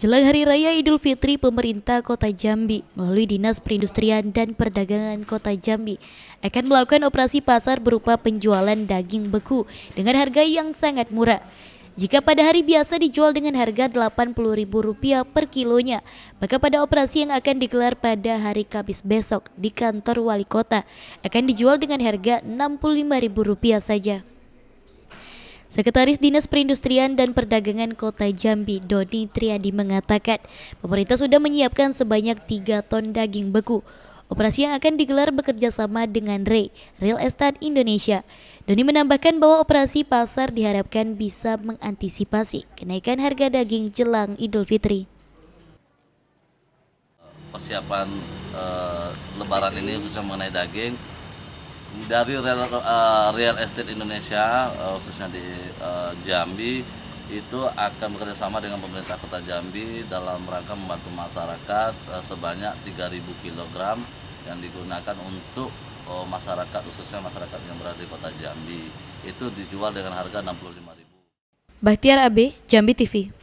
Jelang Hari Raya Idul Fitri, pemerintah Kota Jambi melalui Dinas Perindustrian dan Perdagangan Kota Jambi akan melakukan operasi pasar berupa penjualan daging beku dengan harga yang sangat murah. Jika pada hari biasa dijual dengan harga Rp80.000 per kilonya, maka pada operasi yang akan digelar pada hari Kamis besok di kantor wali kota akan dijual dengan harga Rp65.000 saja. Sekretaris Dinas Perindustrian dan Perdagangan Kota Jambi, Doni Triadi mengatakan, pemerintah sudah menyiapkan sebanyak 3 ton daging beku. Operasi yang akan digelar bekerja sama dengan RE, Real Estate Indonesia. Doni menambahkan bahwa operasi pasar diharapkan bisa mengantisipasi kenaikan harga daging jelang Idul Fitri. Persiapan eh, lebaran ini khususnya mengenai daging, dari real, uh, real estate Indonesia uh, khususnya di uh, Jambi itu akan bekerjasama dengan pemerintah kota Jambi dalam rangka membantu masyarakat uh, sebanyak 3.000 kg yang digunakan untuk uh, masyarakat khususnya masyarakat yang berada di kota Jambi itu dijual dengan harga 65.000. Bahtiar AB, Jambi TV.